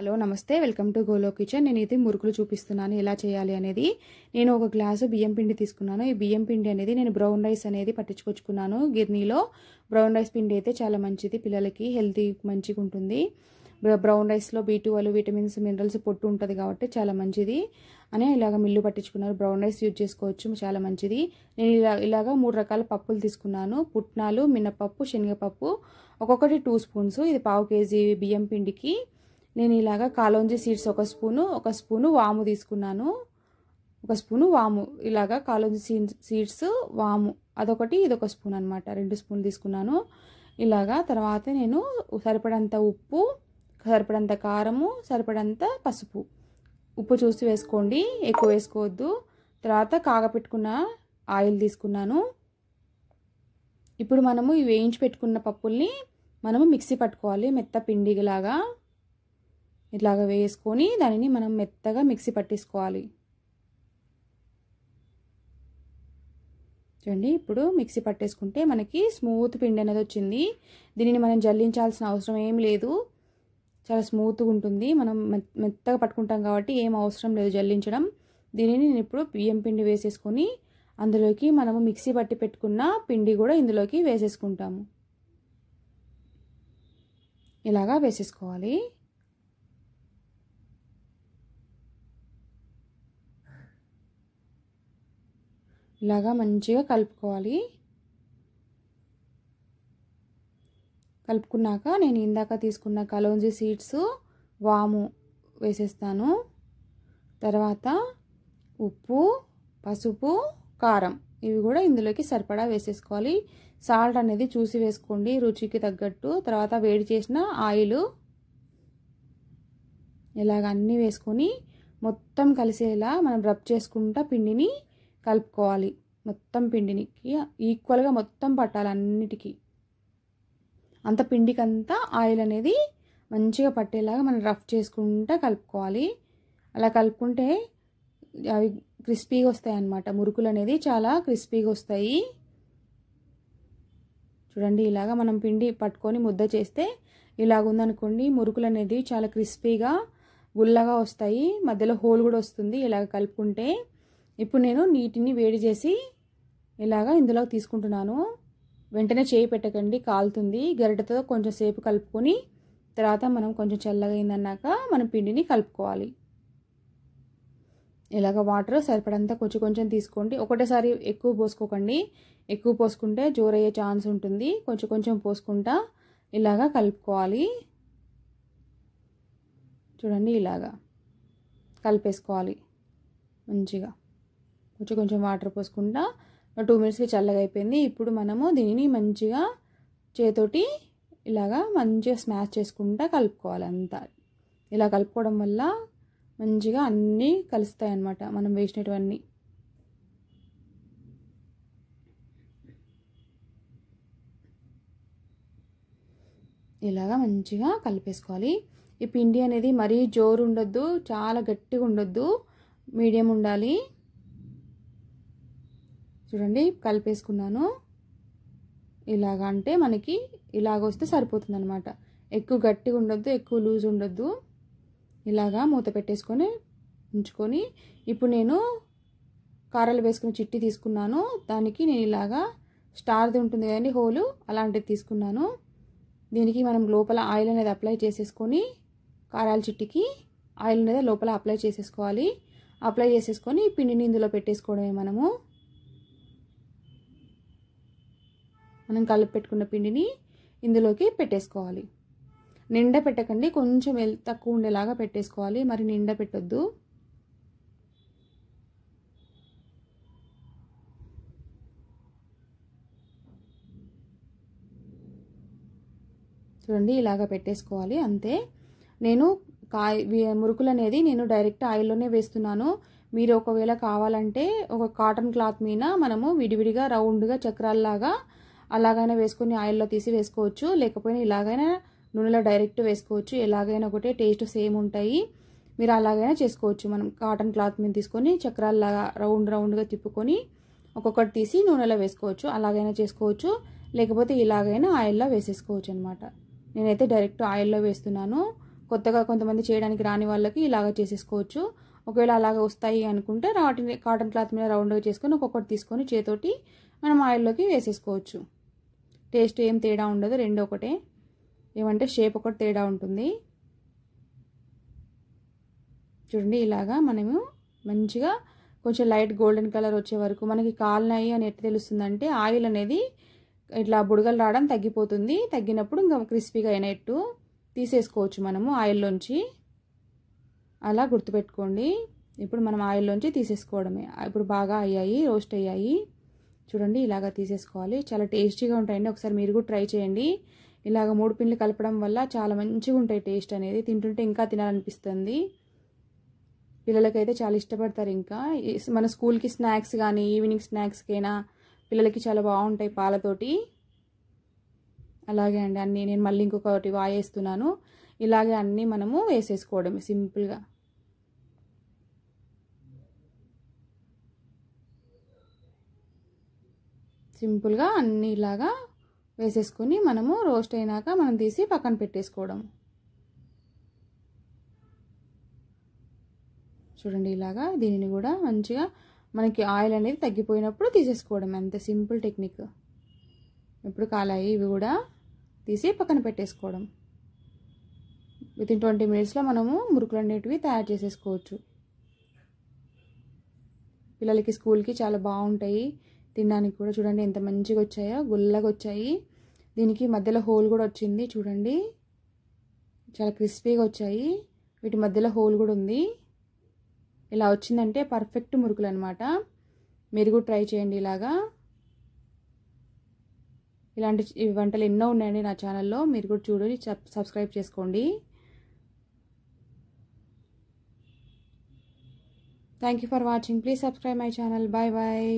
hello నమస్తే welcome to గోలో kitchen నేనైతే మురుకులు చూపిస్తున్నాను ఎలా చేయాలి అనేది నేను ఒక గ్లాసు బియ్యం పిండి తీసుకున్నాను ఈ బియ్యం పిండి అనేది నేను బ్రౌన్ రైస్ అనేది పట్టించుకొచ్చుకున్నాను గిర్నీలో బ్రౌన్ రైస్ పిండి అయితే చాలా మంచిది పిల్లలకి హెల్తీ మంచిగా ఉంటుంది బ్రౌన్ రైస్లో బీ ట్వెల్వ్ విటమిన్స్ మినరల్స్ పొట్టు ఉంటుంది కాబట్టి చాలా మంచిది అని ఇలాగ మిల్లు పట్టించుకున్నారు బ్రౌన్ రైస్ యూజ్ చేసుకోవచ్చు చాలా మంచిది నేను ఇలా ఇలాగ మూడు రకాల పప్పులు తీసుకున్నాను పుట్నాలు మినపప్పు శనగపప్పు ఒక్కొక్కటి టూ స్పూన్స్ ఇది పావు కేజీ బియ్యం పిండికి నేను ఇలాగ కాలోంజి సీడ్స్ ఒక స్పూను ఒక స్పూను వాము తీసుకున్నాను ఒక స్పూను వాము ఇలాగ కాలోంజి సీడ్స్ వాము అదొకటి ఇదొక స్పూన్ అనమాట రెండు స్పూన్ తీసుకున్నాను ఇలాగా తర్వాత నేను సరిపడంత ఉప్పు సరిపడంత కారము సరిపడంత పసుపు ఉప్పు చూసి వేసుకోండి ఎక్కువ వేసుకోవద్దు తర్వాత కాగపెట్టుకున్న ఆయిల్ తీసుకున్నాను ఇప్పుడు మనము వేయించి పెట్టుకున్న పప్పుల్ని మనము మిక్సీ పట్టుకోవాలి మెత్త లాగా ఇట్లాగ వేసుకొని దానిని మనం మెత్తగా మిక్సీ పట్టేసుకోవాలి చూడండి ఇప్పుడు మిక్సీ పట్టేసుకుంటే మనకి స్మూత్ పిండి అనేది వచ్చింది దీనిని మనం జల్లించాల్సిన అవసరం ఏం లేదు చాలా స్మూత్గా ఉంటుంది మనం మెత్తగా పట్టుకుంటాం కాబట్టి ఏం అవసరం లేదు జల్లించడం దీనిని నేను ఇప్పుడు బియ్యం పిండి వేసేసుకొని అందులోకి మనము మిక్సీ పట్టి పెట్టుకున్న పిండి కూడా ఇందులోకి వేసేసుకుంటాము ఇలాగా వేసేసుకోవాలి ఇలాగా మంచిగా కలుపుకోవాలి కలుపుకున్నాక నేను ఇందాక తీసుకున్న కలోంజీ సీడ్స్ వాము వేసేస్తాను తర్వాత ఉప్పు పసుపు కారం ఇవి కూడా ఇందులోకి సరిపడా వేసేసుకోవాలి సాల్ట్ అనేది చూసి వేసుకోండి రుచికి తగ్గట్టు తర్వాత వేడి చేసిన ఆయిల్ ఇలాగ అన్నీ వేసుకొని మొత్తం కలిసేలా మనం రబ్ చేసుకుంటా పిండిని కలుపుకోవాలి మొత్తం పిండినికి ఈక్వల్గా మొత్తం పట్టాలి అన్నిటికీ అంత పిండికంతా ఆయిల్ అనేది మంచిగా పట్టేలాగా మనం రఫ్ చేసుకుంటా కలుపుకోవాలి అలా కలుపుకుంటే అవి క్రిస్పీగా వస్తాయి అన్నమాట మురుకులు అనేది చాలా క్రిస్పీగా వస్తాయి చూడండి ఇలాగా మనం పిండి పట్టుకొని ముద్ద చేస్తే ఇలాగుందనుకోండి మురుకులు అనేది చాలా క్రిస్పీగా గుల్లగా వస్తాయి మధ్యలో హోల్ కూడా వస్తుంది ఇలాగ కలుపుకుంటే ఇప్పుడు నేను నీటిని వేడి చేసి ఇలాగా ఇందులో తీసుకుంటున్నాను వెంటనే చేయి పెట్టకండి కాలుతుంది గరిటతో కొంచెం సేపు కలుపుకొని తర్వాత మనం కొంచెం చల్లగా మనం పిండిని కలుపుకోవాలి ఇలాగ వాటర్ సరిపడంతా కొంచెం కొంచెం తీసుకోండి ఒకటేసారి ఎక్కువ పోసుకోకండి ఎక్కువ పోసుకుంటే జోరయ్యే ఛాన్స్ ఉంటుంది కొంచెం కొంచెం పోసుకుంటా ఇలాగా కలుపుకోవాలి చూడండి ఇలాగా కలిపేసుకోవాలి మంచిగా కొంచెం కొంచెం వాటర్ పోసుకుంటా టూ మినిట్స్కి చల్లగా అయిపోయింది ఇప్పుడు మనము దీనిని మంచిగా చేతోటి ఇలాగా మంచిగా స్మాష్ చేసుకుంటా కలుపుకోవాలి అంతా ఇలా కలుపుకోవడం వల్ల మంచిగా అన్నీ కలుస్తాయి అన్నమాట మనం వేసినటువన్నీ ఇలాగా మంచిగా కలిపేసుకోవాలి ఈ పిండి అనేది మరీ జోరు ఉండొద్దు చాలా గట్టిగా ఉండొద్దు మీడియం ఉండాలి చూడండి కలిపేసుకున్నాను ఇలాగ అంటే మనకి ఇలాగ వస్తే సరిపోతుంది అనమాట ఎక్కువ గట్టిగా ఉండొద్దు ఎక్కువ లూజ్ ఉండొద్దు ఇలాగా మూత పెట్టేసుకొని ఉంచుకొని ఇప్పుడు నేను కారాలు వేసుకుని చిట్టి తీసుకున్నాను దానికి నేను ఇలాగా స్టార్ది ఉంటుంది కానీ హోలు అలాంటిది తీసుకున్నాను దీనికి మనం లోపల ఆయిల్ అనేది అప్లై చేసేసుకొని కారాల చిట్టికి ఆయిల్ అనేది లోపల అప్లై చేసేసుకోవాలి అప్లై చేసేసుకొని పిండిని ఇందులో పెట్టేసుకోవడమే మనము మనం కలిపి పెట్టుకున్న పిండిని ఇందులోకి పెట్టేసుకోవాలి నిండ పెట్టకండి కొంచెం తక్కువ ఉండేలాగా పెట్టేసుకోవాలి మరి నిండ పెట్టొద్దు చూడండి ఇలాగ పెట్టేసుకోవాలి అంతే నేను కాయ మురుకులు అనేది నేను డైరెక్ట్ ఆయిల్లోనే వేస్తున్నాను మీరు ఒకవేళ కావాలంటే ఒక కాటన్ క్లాత్ మీద మనము విడివిడిగా రౌండ్గా చక్రాల్లాగా అలాగైనా వేసుకొని ఆయిల్లో తీసి వేసుకోవచ్చు లేకపోయినా ఇలాగైనా నూనెలో డైరెక్ట్ వేసుకోవచ్చు ఎలాగైనా ఒకటే టేస్ట్ సేమ్ ఉంటాయి మీరు అలాగైనా చేసుకోవచ్చు మనం కాటన్ క్లాత్ మీద తీసుకొని చక్రాల్లాగా రౌండ్ రౌండ్గా తిప్పుకొని ఒక్కొక్కటి తీసి నూనెలో వేసుకోవచ్చు అలాగైనా చేసుకోవచ్చు లేకపోతే ఇలాగైనా ఆయిల్లో వేసేసుకోవచ్చు అనమాట నేనైతే డైరెక్ట్ ఆయిల్లో వేస్తున్నాను కొత్తగా కొంతమంది చేయడానికి రాని వాళ్ళకి ఇలాగ చేసేసుకోవచ్చు ఒకవేళ అలాగ వస్తాయి అనుకుంటే వాటిని కాటన్ క్లాత్ మీద రౌండ్గా చేసుకొని ఒక్కొక్కటి తీసుకొని చేతోటి మనం ఆయిల్లోకి వేసేసుకోవచ్చు టేస్ట్ ఏం తేడా ఉండదు రెండు ఒకటే ఏమంటే షేప్ ఒకటి తేడా ఉంటుంది చూడండి ఇలాగా మనము మంచిగా కొంచెం లైట్ గోల్డెన్ కలర్ వచ్చే వరకు మనకి కాలినాయి అని ఎట్లా తెలుస్తుందంటే ఆయిల్ అనేది ఇట్లా బుడగలు రావడం తగ్గిపోతుంది తగ్గినప్పుడు ఇంకా క్రిస్పీగా అయినట్టు తీసేసుకోవచ్చు మనము ఆయిల్లోంచి అలా గుర్తుపెట్టుకోండి ఇప్పుడు మనం ఆయిల్లోంచి తీసేసుకోవడమే ఇప్పుడు బాగా అయ్యాయి రోస్ట్ అయ్యాయి చూడండి ఇలాగ తీసేసుకోవాలి చాలా టేస్టీగా ఉంటాయండి ఒకసారి మీరు కూడా ట్రై చేయండి ఇలాగ మూడు పిన్లు కలపడం వల్ల చాలా మంచిగా ఉంటాయి టేస్ట్ అనేది తింటుంటే ఇంకా తినాలనిపిస్తుంది పిల్లలకైతే చాలా ఇష్టపడతారు ఇంకా మన స్కూల్కి స్నాక్స్ కానీ ఈవినింగ్ స్నాక్స్కైనా పిల్లలకి చాలా బాగుంటాయి పాలతోటి అలాగే అండి అన్నీ నేను మళ్ళీ ఇంకొకటి వాయేస్తున్నాను ఇలాగే అన్నీ మనము వేసేసుకోవడం సింపుల్గా సింపుల్గా అన్నీ ఇలాగా వేసేసుకుని మనము రోస్ట్ అయినాక మనం తీసి పక్కన పెట్టేసుకోవడం చూడండి ఇలాగా దీనిని కూడా మంచిగా మనకి ఆయిల్ అనేది తగ్గిపోయినప్పుడు తీసేసుకోవడం అంత సింపుల్ టెక్నిక్ ఇప్పుడు కాలాయి ఇవి కూడా తీసి పక్కన పెట్టేసుకోవడం విత్ ఇన్ ట్వంటీ మినిట్స్లో మనము మురుకులు అనేటివి తయారు చేసేసుకోవచ్చు పిల్లలకి స్కూల్కి చాలా బాగుంటాయి తినడానికి కూడా చూడండి ఎంత మంచిగా వచ్చాయో గుల్లగా వచ్చాయి దీనికి మధ్యలో హోల్ కూడా వచ్చింది చూడండి చాలా క్రిస్పీగా వచ్చాయి వీటి మధ్యలో హోల్ కూడా ఉంది ఇలా వచ్చిందంటే పర్ఫెక్ట్ మురుకులు అనమాట మీరు కూడా ట్రై చేయండి ఇలాగా ఇలాంటి వంటలు ఎన్నో ఉన్నాయండి నా ఛానల్లో మీరు కూడా చూడండి సబ్స్క్రైబ్ చేసుకోండి thank you for watching please subscribe my channel bye bye